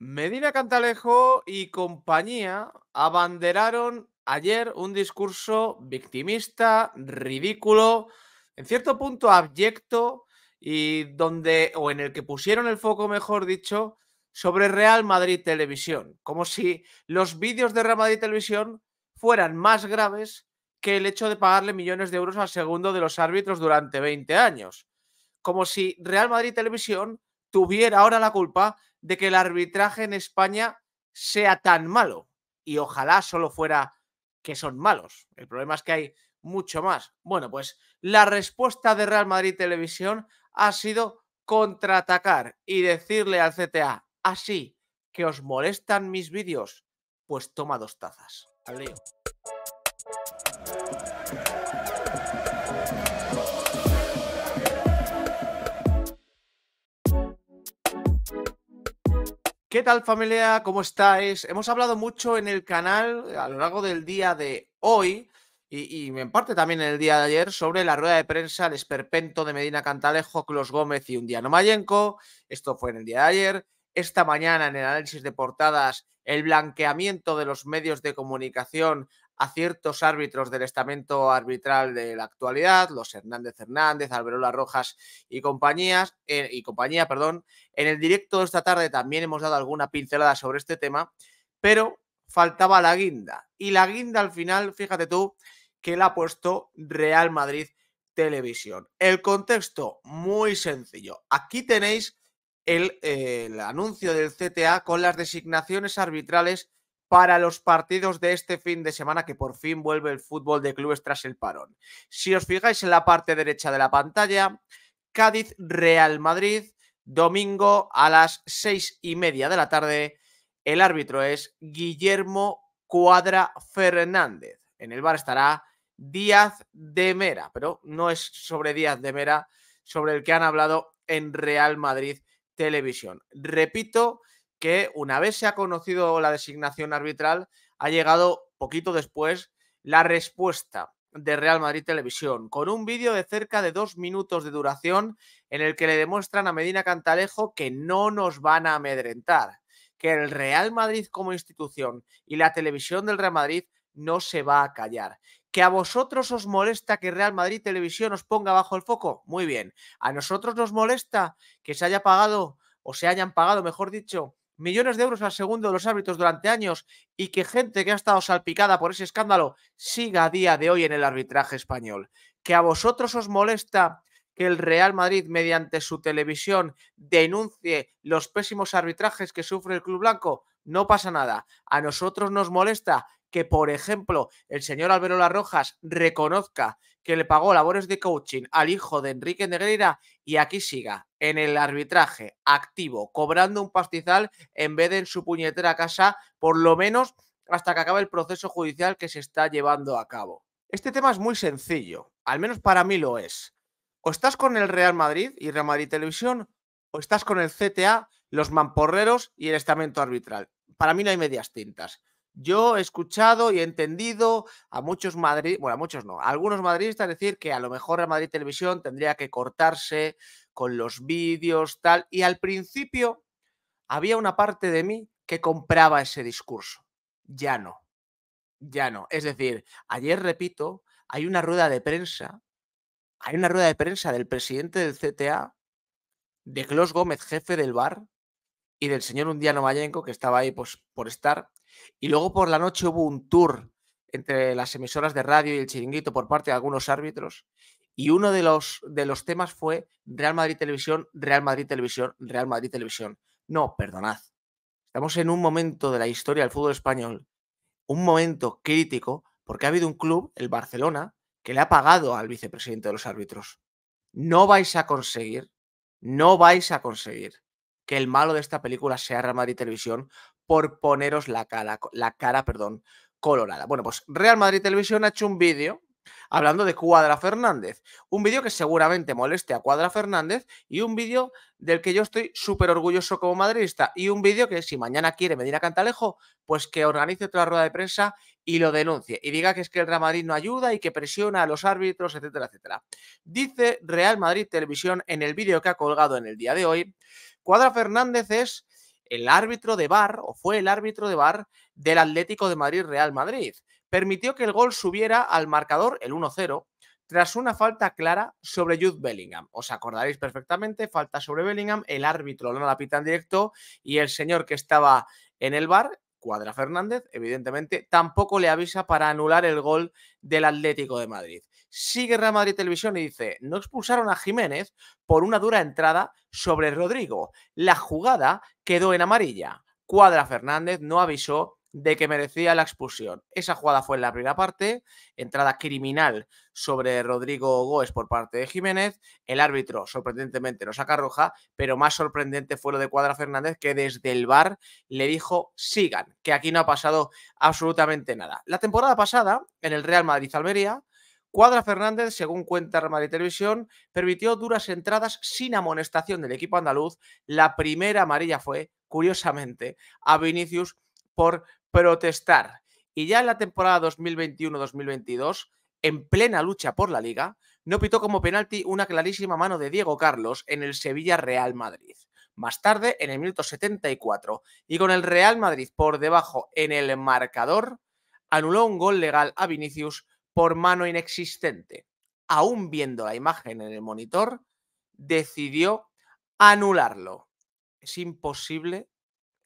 Medina Cantalejo y compañía abanderaron ayer un discurso victimista, ridículo, en cierto punto abyecto y donde o en el que pusieron el foco, mejor dicho, sobre Real Madrid Televisión, como si los vídeos de Real Madrid Televisión fueran más graves que el hecho de pagarle millones de euros al segundo de los árbitros durante 20 años, como si Real Madrid Televisión tuviera ahora la culpa de que el arbitraje en España sea tan malo. Y ojalá solo fuera que son malos. El problema es que hay mucho más. Bueno, pues la respuesta de Real Madrid Televisión ha sido contraatacar y decirle al CTA, así que os molestan mis vídeos, pues toma dos tazas. Al lío. ¿Qué tal familia? ¿Cómo estáis? Hemos hablado mucho en el canal a lo largo del día de hoy y, en parte también en el día de ayer sobre la rueda de prensa, el esperpento de Medina Cantalejo, Clos Gómez y Undiano Mayenco. Esto fue en el día de ayer. Esta mañana en el análisis de portadas, el blanqueamiento de los medios de comunicación a ciertos árbitros del estamento arbitral de la actualidad, los Hernández Hernández, Alberola Rojas y compañías, eh, y compañía, perdón. En el directo de esta tarde también hemos dado alguna pincelada sobre este tema, pero faltaba la guinda. Y la guinda al final, fíjate tú, que la ha puesto Real Madrid Televisión. El contexto, muy sencillo. Aquí tenéis el anuncio del CTA con las designaciones arbitrales para los partidos de este fin de semana que por fin vuelve el fútbol de clubes tras el parón. Si os fijáis en la parte derecha de la pantalla, Cádiz Real Madrid, domingo a las seis y media de la tarde. El árbitro es Guillermo Cuadra Fernández. En el bar estará Díaz de Mera, pero no es sobre Díaz de Mera, sobre el que han hablado en Real Madrid Televisión. Repito, que una vez se ha conocido la designación arbitral, ha llegado poquito después la respuesta de Real Madrid Televisión, con un vídeo de cerca de dos minutos de duración en el que le demuestran a Medina Cantalejo que no nos van a amedrentar, que el Real Madrid como institución y la televisión del Real Madrid no se va a callar. ¿Que a vosotros os molesta que Real Madrid Televisión os ponga bajo el foco? Muy bien. ¿A nosotros nos molesta que se haya pagado o se hayan pagado, mejor dicho, millones de euros al segundo de los árbitros durante años y que gente que ha estado salpicada por ese escándalo siga a día de hoy en el arbitraje español. Que a vosotros os molesta que el Real Madrid, mediante su televisión, denuncie los pésimos arbitrajes que sufre el Club Blanco, no pasa nada. A nosotros nos molesta que, por ejemplo, el señor Alberola Rojas reconozca que le pagó labores de coaching al hijo de Enrique Negreira y aquí siga, en el arbitraje activo, cobrando un pastizal en vez de en su puñetera casa, por lo menos hasta que acabe el proceso judicial que se está llevando a cabo. Este tema es muy sencillo, al menos para mí lo es. O estás con el Real Madrid y Real Madrid Televisión, o estás con el CTA, los mamporreros y el estamento arbitral. Para mí no hay medias tintas. Yo he escuchado y he entendido a muchos Madrid, bueno, a muchos no, a algunos madridistas decir que a lo mejor a Madrid Televisión tendría que cortarse con los vídeos, tal, y al principio había una parte de mí que compraba ese discurso. Ya no, ya no. Es decir, ayer repito, hay una rueda de prensa, hay una rueda de prensa del presidente del CTA, de Clos Gómez, jefe del bar, y del señor Undiano Mayenco, que estaba ahí pues, por estar, y luego por la noche hubo un tour entre las emisoras de radio y el chiringuito por parte de algunos árbitros. Y uno de los, de los temas fue Real Madrid Televisión, Real Madrid Televisión, Real Madrid Televisión. No, perdonad. Estamos en un momento de la historia del fútbol español, un momento crítico, porque ha habido un club, el Barcelona, que le ha pagado al vicepresidente de los árbitros. No vais a conseguir, no vais a conseguir que el malo de esta película sea Real Madrid Televisión, por poneros la cara, la cara, perdón, colorada. Bueno, pues Real Madrid Televisión ha hecho un vídeo hablando de Cuadra Fernández. Un vídeo que seguramente moleste a Cuadra Fernández y un vídeo del que yo estoy súper orgulloso como madridista. Y un vídeo que si mañana quiere venir a Cantalejo, pues que organice otra rueda de prensa y lo denuncie. Y diga que es que el Real Madrid no ayuda y que presiona a los árbitros, etcétera, etcétera. Dice Real Madrid Televisión en el vídeo que ha colgado en el día de hoy, Cuadra Fernández es el árbitro de bar o fue el árbitro de bar del Atlético de Madrid Real Madrid. Permitió que el gol subiera al marcador, el 1-0, tras una falta clara sobre Jude Bellingham. Os acordaréis perfectamente, falta sobre Bellingham, el árbitro no la pita en directo y el señor que estaba en el bar Cuadra Fernández, evidentemente, tampoco le avisa para anular el gol del Atlético de Madrid sigue Real Madrid Televisión y dice, no expulsaron a Jiménez por una dura entrada sobre Rodrigo. La jugada quedó en amarilla. Cuadra Fernández no avisó de que merecía la expulsión. Esa jugada fue en la primera parte, entrada criminal sobre Rodrigo Góes por parte de Jiménez, el árbitro sorprendentemente no saca roja, pero más sorprendente fue lo de Cuadra Fernández que desde el bar le dijo sigan, que aquí no ha pasado absolutamente nada. La temporada pasada, en el Real Madrid-Almería, Cuadra Fernández, según cuenta Real Televisión, permitió duras entradas sin amonestación del equipo andaluz. La primera amarilla fue, curiosamente, a Vinicius por protestar. Y ya en la temporada 2021-2022, en plena lucha por la liga, no pitó como penalti una clarísima mano de Diego Carlos en el Sevilla Real Madrid. Más tarde, en el minuto 74, y con el Real Madrid por debajo en el marcador, anuló un gol legal a Vinicius por mano inexistente, aún viendo la imagen en el monitor, decidió anularlo. Es imposible,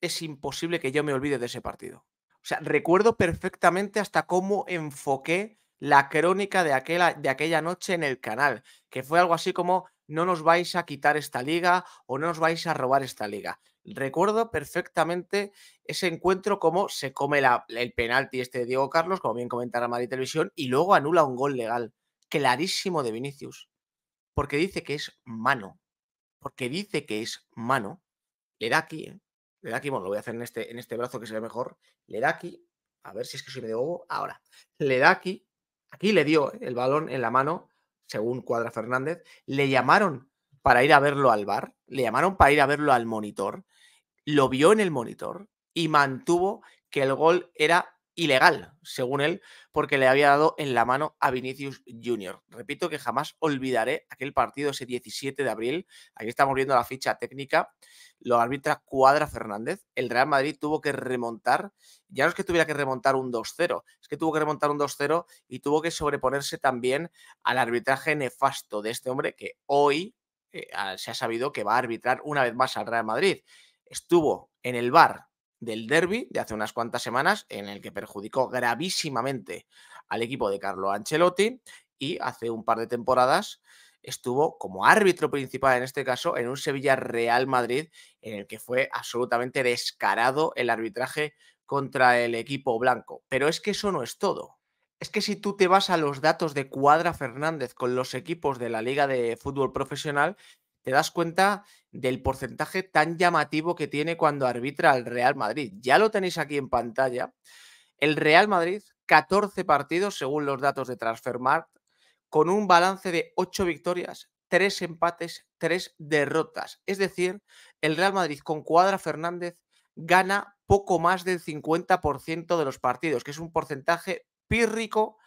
es imposible que yo me olvide de ese partido. O sea, recuerdo perfectamente hasta cómo enfoqué la crónica de, aquella, de aquella noche en el canal, que fue algo así como no nos vais a quitar esta liga o no nos vais a robar esta liga. Recuerdo perfectamente ese encuentro, como se come el penalti este de Diego Carlos, como bien comentara Madrid Televisión, y luego anula un gol legal, clarísimo de Vinicius, porque dice que es mano, porque dice que es mano, le da aquí, ¿eh? le da aquí, bueno, lo voy a hacer en este, en este brazo que se ve mejor, le da aquí, a ver si es que soy de bobo, ahora, le da aquí, aquí le dio ¿eh? el balón en la mano, según Cuadra Fernández, le llamaron para ir a verlo al bar, le llamaron para ir a verlo al monitor, lo vio en el monitor y mantuvo que el gol era ilegal, según él, porque le había dado en la mano a Vinicius Jr. Repito que jamás olvidaré aquel partido ese 17 de abril. Aquí estamos viendo la ficha técnica. Lo arbitra Cuadra Fernández. El Real Madrid tuvo que remontar. Ya no es que tuviera que remontar un 2-0, es que tuvo que remontar un 2-0 y tuvo que sobreponerse también al arbitraje nefasto de este hombre que hoy eh, ah, se ha sabido que va a arbitrar una vez más al Real Madrid estuvo en el bar del derby de hace unas cuantas semanas, en el que perjudicó gravísimamente al equipo de Carlo Ancelotti y hace un par de temporadas estuvo como árbitro principal en este caso en un Sevilla Real Madrid en el que fue absolutamente descarado el arbitraje contra el equipo blanco. Pero es que eso no es todo. Es que si tú te vas a los datos de Cuadra Fernández con los equipos de la Liga de Fútbol Profesional, te das cuenta del porcentaje tan llamativo que tiene cuando arbitra el Real Madrid. Ya lo tenéis aquí en pantalla. El Real Madrid, 14 partidos según los datos de Transfermarkt, con un balance de 8 victorias, 3 empates, 3 derrotas. Es decir, el Real Madrid con Cuadra Fernández gana poco más del 50% de los partidos, que es un porcentaje pírrico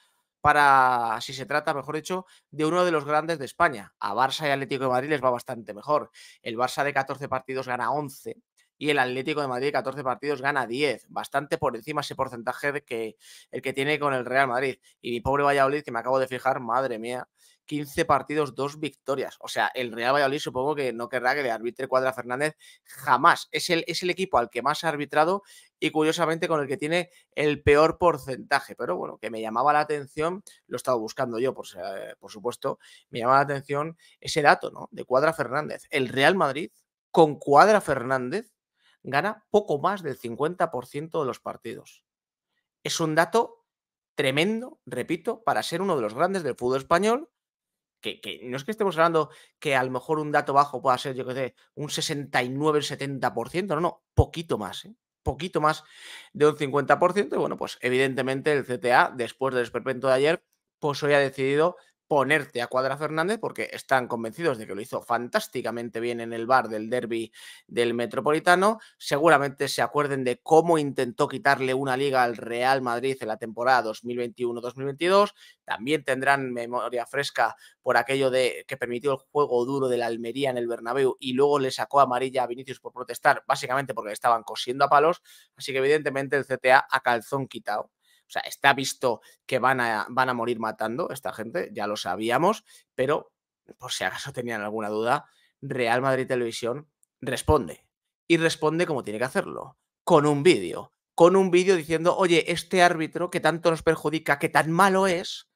para, si se trata, mejor dicho, de uno de los grandes de España. A Barça y Atlético de Madrid les va bastante mejor. El Barça de 14 partidos gana 11 y el Atlético de Madrid 14 partidos gana 10, bastante por encima ese porcentaje que el que tiene con el Real Madrid. Y mi pobre Valladolid, que me acabo de fijar, madre mía, 15 partidos, dos victorias. O sea, el Real Valladolid supongo que no querrá que le arbitre Cuadra Fernández jamás. Es el, es el equipo al que más ha arbitrado y curiosamente con el que tiene el peor porcentaje. Pero bueno, que me llamaba la atención, lo he estado buscando yo, por, eh, por supuesto, me llamaba la atención ese dato, ¿no? De Cuadra Fernández. El Real Madrid con Cuadra Fernández gana poco más del 50% de los partidos. Es un dato tremendo, repito, para ser uno de los grandes del fútbol español que, no es que estemos hablando que a lo mejor un dato bajo pueda ser, yo qué sé, un 69-70%, no, no, poquito más, ¿eh? poquito más de un 50%. Y bueno, pues evidentemente el CTA, después del esperpento de ayer, pues hoy ha decidido ponerte a Cuadra Fernández porque están convencidos de que lo hizo fantásticamente bien en el bar del derby del Metropolitano. Seguramente se acuerden de cómo intentó quitarle una liga al Real Madrid en la temporada 2021-2022. También tendrán memoria fresca por aquello de que permitió el juego duro de la Almería en el Bernabéu y luego le sacó amarilla a Vinicius por protestar, básicamente porque le estaban cosiendo a palos. Así que evidentemente el CTA a calzón quitado o sea, está visto que van a, van a morir matando esta gente, ya lo sabíamos, pero por si acaso tenían alguna duda, Real Madrid Televisión responde. Y responde como tiene que hacerlo, con un vídeo. Con un vídeo diciendo, oye, este árbitro que tanto nos perjudica, que tan malo es,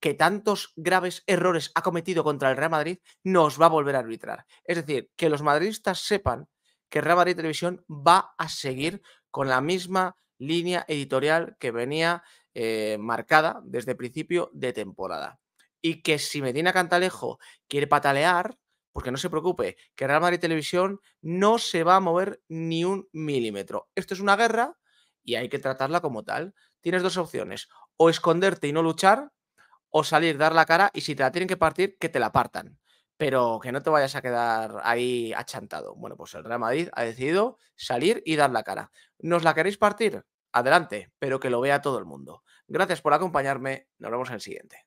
que tantos graves errores ha cometido contra el Real Madrid, nos va a volver a arbitrar. Es decir, que los madridistas sepan que Real Madrid Televisión va a seguir con la misma línea editorial que venía eh, marcada desde principio de temporada. Y que si Medina Cantalejo quiere patalear, porque no se preocupe, que Real Madrid Televisión no se va a mover ni un milímetro. Esto es una guerra y hay que tratarla como tal. Tienes dos opciones, o esconderte y no luchar, o salir, dar la cara y si te la tienen que partir, que te la partan. Pero que no te vayas a quedar ahí achantado. Bueno, pues el Real Madrid ha decidido salir y dar la cara. ¿Nos la queréis partir? adelante, pero que lo vea todo el mundo. Gracias por acompañarme, nos vemos en el siguiente.